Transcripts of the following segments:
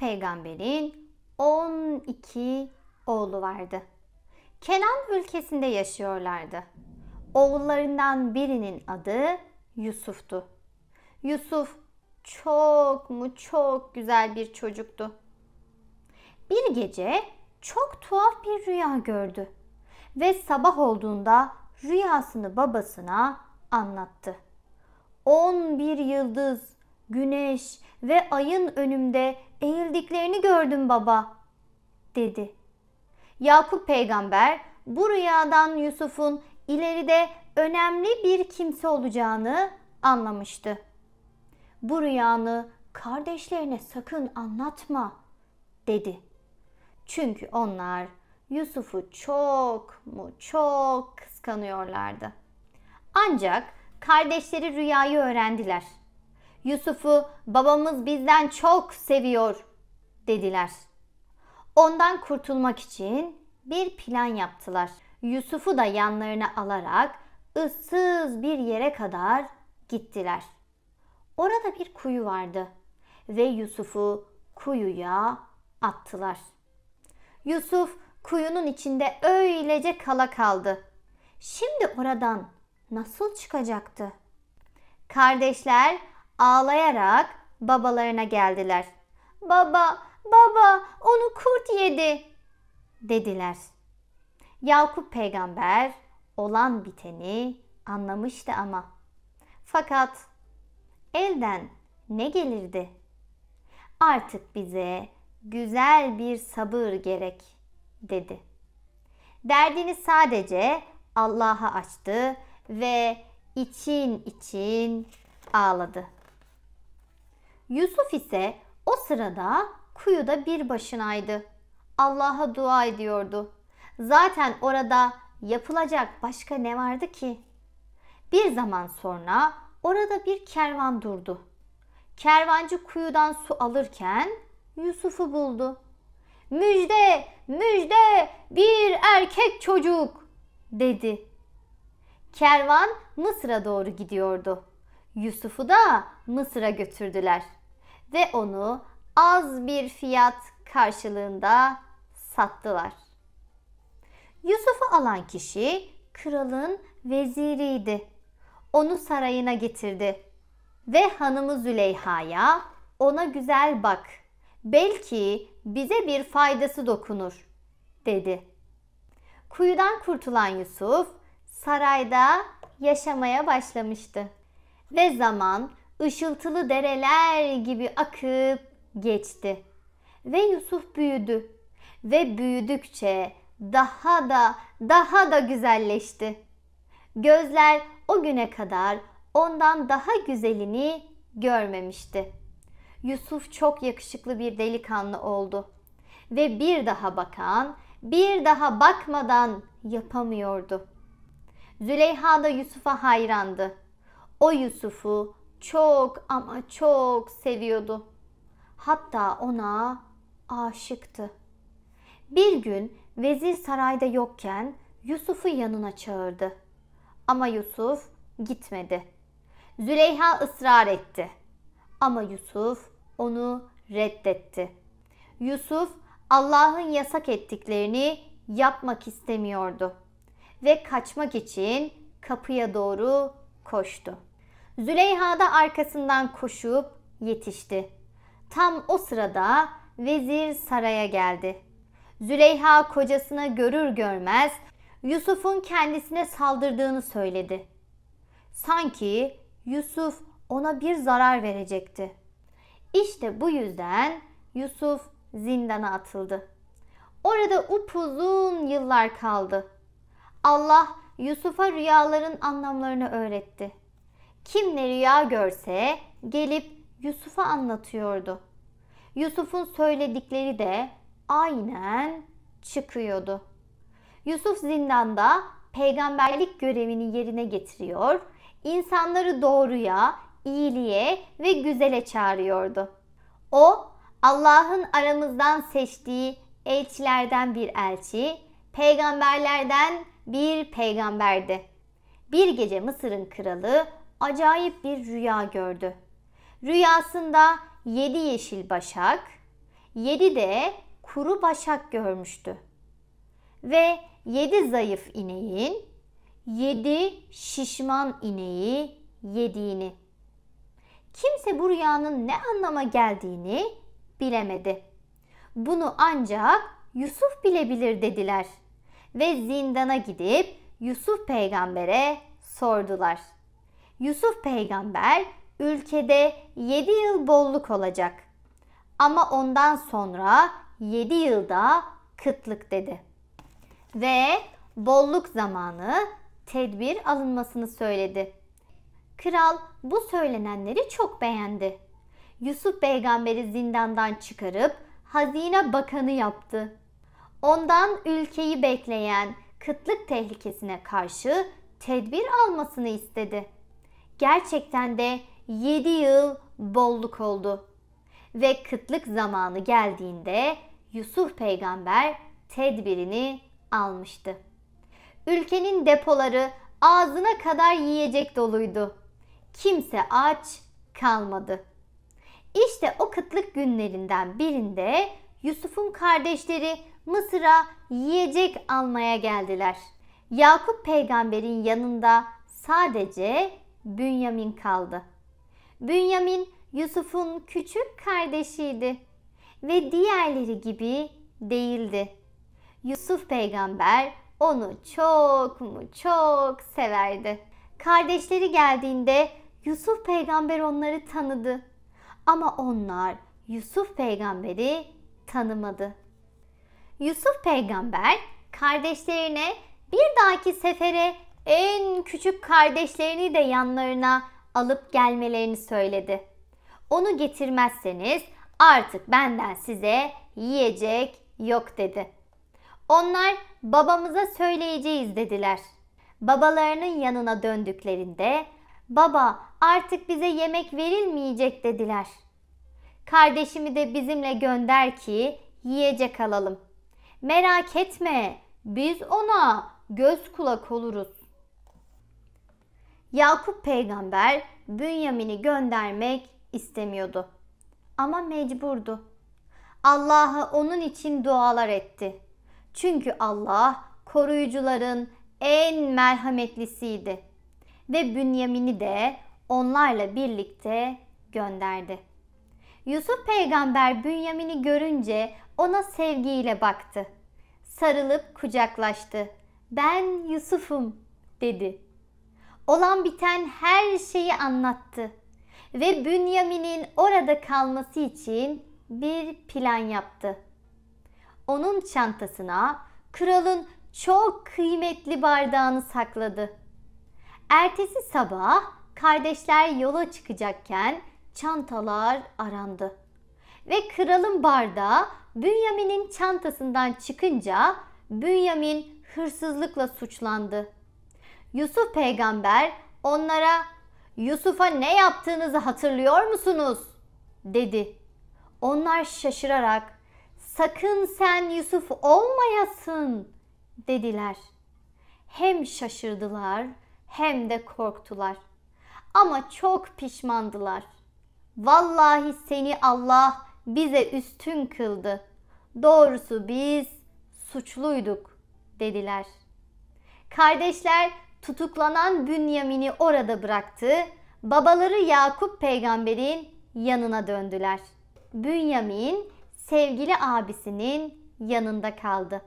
peygamberin 12 oğlu vardı. Kenan ülkesinde yaşıyorlardı. Oğullarından birinin adı Yusuf'tu. Yusuf çok mu çok güzel bir çocuktu. Bir gece çok tuhaf bir rüya gördü ve sabah olduğunda rüyasını babasına anlattı. 11 yıldız, güneş ve ayın önümde eğildiklerini gördüm baba dedi. Yakup peygamber bu rüyadan Yusuf'un ileride önemli bir kimse olacağını anlamıştı. Bu rüyanı kardeşlerine sakın anlatma dedi. Çünkü onlar Yusuf'u çok mu çok kıskanıyorlardı. Ancak kardeşleri rüyayı öğrendiler.'' Yusuf'u babamız bizden çok seviyor dediler. Ondan kurtulmak için bir plan yaptılar. Yusuf'u da yanlarına alarak ıssız bir yere kadar gittiler. Orada bir kuyu vardı ve Yusuf'u kuyuya attılar. Yusuf kuyunun içinde öylece kala kaldı. Şimdi oradan nasıl çıkacaktı? Kardeşler Ağlayarak babalarına geldiler. Baba, baba onu kurt yedi dediler. Yakup peygamber olan biteni anlamıştı ama. Fakat elden ne gelirdi? Artık bize güzel bir sabır gerek dedi. Derdini sadece Allah'a açtı ve için için ağladı. Yusuf ise o sırada kuyuda bir başınaydı. Allah'a dua ediyordu. Zaten orada yapılacak başka ne vardı ki? Bir zaman sonra orada bir kervan durdu. Kervancı kuyudan su alırken Yusuf'u buldu. Müjde, müjde bir erkek çocuk dedi. Kervan Mısır'a doğru gidiyordu. Yusuf'u da Mısır'a götürdüler.'' ve onu az bir fiyat karşılığında sattılar. Yusuf'u alan kişi kralın veziriydi. Onu sarayına getirdi ve hanımı Züleyha'ya ona güzel bak. Belki bize bir faydası dokunur dedi. Kuyudan kurtulan Yusuf sarayda yaşamaya başlamıştı. Ve zaman ışıltılı dereler gibi akıp geçti. Ve Yusuf büyüdü ve büyüdükçe daha da daha da güzelleşti. Gözler o güne kadar ondan daha güzelini görmemişti. Yusuf çok yakışıklı bir delikanlı oldu ve bir daha bakan, bir daha bakmadan yapamıyordu. Züleyha da Yusuf'a hayrandı. O Yusuf'u çok ama çok seviyordu. Hatta ona aşıktı. Bir gün vezir sarayda yokken Yusuf'u yanına çağırdı. Ama Yusuf gitmedi. Züleyha ısrar etti. Ama Yusuf onu reddetti. Yusuf Allah'ın yasak ettiklerini yapmak istemiyordu ve kaçmak için kapıya doğru koştu. Züleyha da arkasından koşup yetişti. Tam o sırada vezir saraya geldi. Züleyha kocasına görür görmez Yusuf'un kendisine saldırdığını söyledi. Sanki Yusuf ona bir zarar verecekti. İşte bu yüzden Yusuf zindana atıldı. Orada upuzun yıllar kaldı. Allah Yusuf'a rüyaların anlamlarını öğretti. Kim ne rüya görse gelip Yusuf'a anlatıyordu. Yusuf'un söyledikleri de aynen çıkıyordu. Yusuf zindanda peygamberlik görevini yerine getiriyor, insanları doğruya, iyiliğe ve güzele çağırıyordu. O Allah'ın aramızdan seçtiği elçilerden bir elçi, peygamberlerden bir peygamberdi. Bir gece Mısır'ın kralı acayip bir rüya gördü. Rüyasında yedi yeşil başak, yedi de kuru başak görmüştü. Ve yedi zayıf ineğin, yedi şişman ineği yediğini. Kimse bu rüyanın ne anlama geldiğini bilemedi. Bunu ancak Yusuf bilebilir dediler ve zindana gidip Yusuf peygambere sordular. Yusuf peygamber ülkede 7 yıl bolluk olacak. Ama ondan sonra 7 yılda kıtlık dedi. Ve bolluk zamanı tedbir alınmasını söyledi. Kral bu söylenenleri çok beğendi. Yusuf peygamberi zindandan çıkarıp hazine bakanı yaptı. Ondan ülkeyi bekleyen kıtlık tehlikesine karşı tedbir almasını istedi gerçekten de 7 yıl bolluk oldu. Ve kıtlık zamanı geldiğinde Yusuf peygamber tedbirini almıştı. Ülkenin depoları ağzına kadar yiyecek doluydu. Kimse aç kalmadı. İşte o kıtlık günlerinden birinde Yusuf'un kardeşleri Mısır'a yiyecek almaya geldiler. Yakup peygamberin yanında sadece Bünyamin kaldı. Bünyamin Yusuf'un küçük kardeşiydi ve diğerleri gibi değildi. Yusuf peygamber onu çok mu çok severdi. Kardeşleri geldiğinde Yusuf peygamber onları tanıdı. Ama onlar Yusuf peygamberi tanımadı. Yusuf peygamber kardeşlerine bir dahaki sefere en küçük kardeşlerini de yanlarına alıp gelmelerini söyledi. Onu getirmezseniz artık benden size yiyecek yok dedi. Onlar babamıza söyleyeceğiz dediler. Babalarının yanına döndüklerinde baba artık bize yemek verilmeyecek dediler. Kardeşimi de bizimle gönder ki yiyecek alalım. Merak etme biz ona göz kulak oluruz. Yakup peygamber Bünyamin'i göndermek istemiyordu. Ama mecburdu. Allah'a onun için dualar etti. Çünkü Allah koruyucuların en merhametlisiydi ve Bünyamin'i de onlarla birlikte gönderdi. Yusuf peygamber Bünyamin'i görünce ona sevgiyle baktı. Sarılıp kucaklaştı. Ben Yusuf'um dedi.'' olan biten her şeyi anlattı ve Bünyamin'in orada kalması için bir plan yaptı. Onun çantasına kralın çok kıymetli bardağını sakladı. Ertesi sabah kardeşler yola çıkacakken çantalar arandı. Ve kralın bardağı Bünyamin'in çantasından çıkınca Bünyamin hırsızlıkla suçlandı Yusuf peygamber onlara Yusuf'a ne yaptığınızı hatırlıyor musunuz? dedi. Onlar şaşırarak sakın sen Yusuf olmayasın dediler. Hem şaşırdılar hem de korktular. Ama çok pişmandılar. Vallahi seni Allah bize üstün kıldı. Doğrusu biz suçluyduk dediler. Kardeşler tutuklanan Bünyamin'i orada bıraktı, babaları Yakup peygamberin yanına döndüler. Bünyamin sevgili abisinin yanında kaldı.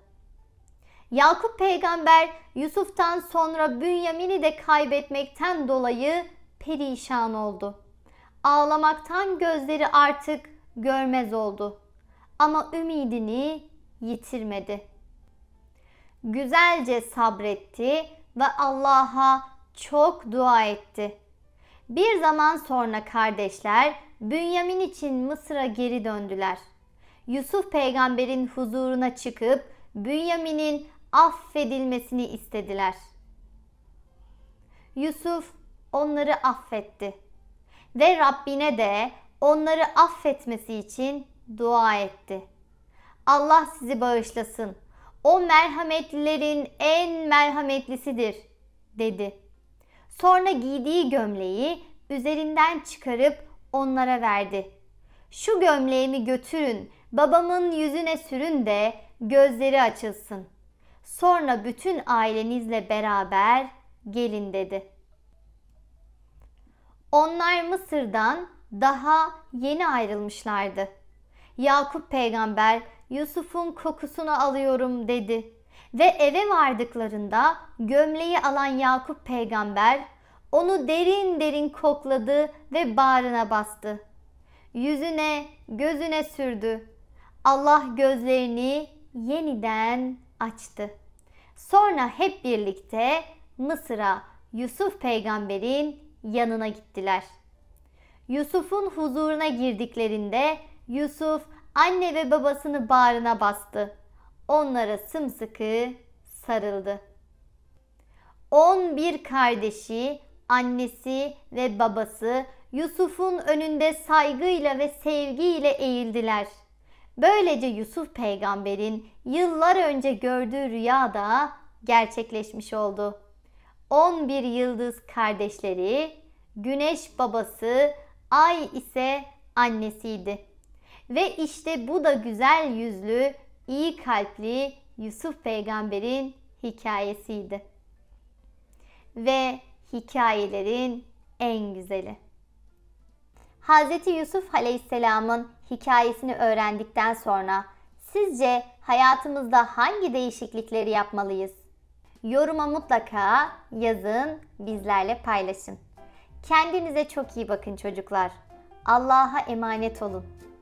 Yakup peygamber Yusuf'tan sonra Bünyamin'i de kaybetmekten dolayı perişan oldu. Ağlamaktan gözleri artık görmez oldu. Ama ümidini yitirmedi. Güzelce sabretti ve Allah'a çok dua etti. Bir zaman sonra kardeşler Bünyamin için Mısır'a geri döndüler. Yusuf peygamberin huzuruna çıkıp Bünyamin'in affedilmesini istediler. Yusuf onları affetti ve Rabbine de onları affetmesi için dua etti. Allah sizi bağışlasın. O merhametlilerin en merhametlisidir dedi. Sonra giydiği gömleği üzerinden çıkarıp onlara verdi. Şu gömleğimi götürün, babamın yüzüne sürün de gözleri açılsın. Sonra bütün ailenizle beraber gelin dedi. Onlar Mısır'dan daha yeni ayrılmışlardı. Yakup peygamber Yusuf'un kokusunu alıyorum dedi. Ve eve vardıklarında gömleği alan Yakup peygamber onu derin derin kokladı ve bağrına bastı. Yüzüne, gözüne sürdü. Allah gözlerini yeniden açtı. Sonra hep birlikte Mısır'a Yusuf peygamberin yanına gittiler. Yusuf'un huzuruna girdiklerinde Yusuf anne ve babasını bağrına bastı. Onlara sımsıkı sarıldı. On bir kardeşi, annesi ve babası Yusuf'un önünde saygıyla ve sevgiyle eğildiler. Böylece Yusuf peygamberin yıllar önce gördüğü rüya da gerçekleşmiş oldu. 11 yıldız kardeşleri, güneş babası, ay ise annesiydi. Ve işte bu da güzel yüzlü, iyi kalpli Yusuf peygamberin hikayesiydi. Ve hikayelerin en güzeli. Hz. Yusuf Aleyhisselam'ın hikayesini öğrendikten sonra sizce hayatımızda hangi değişiklikleri yapmalıyız? Yoruma mutlaka yazın, bizlerle paylaşın. Kendinize çok iyi bakın çocuklar. Allah'a emanet olun.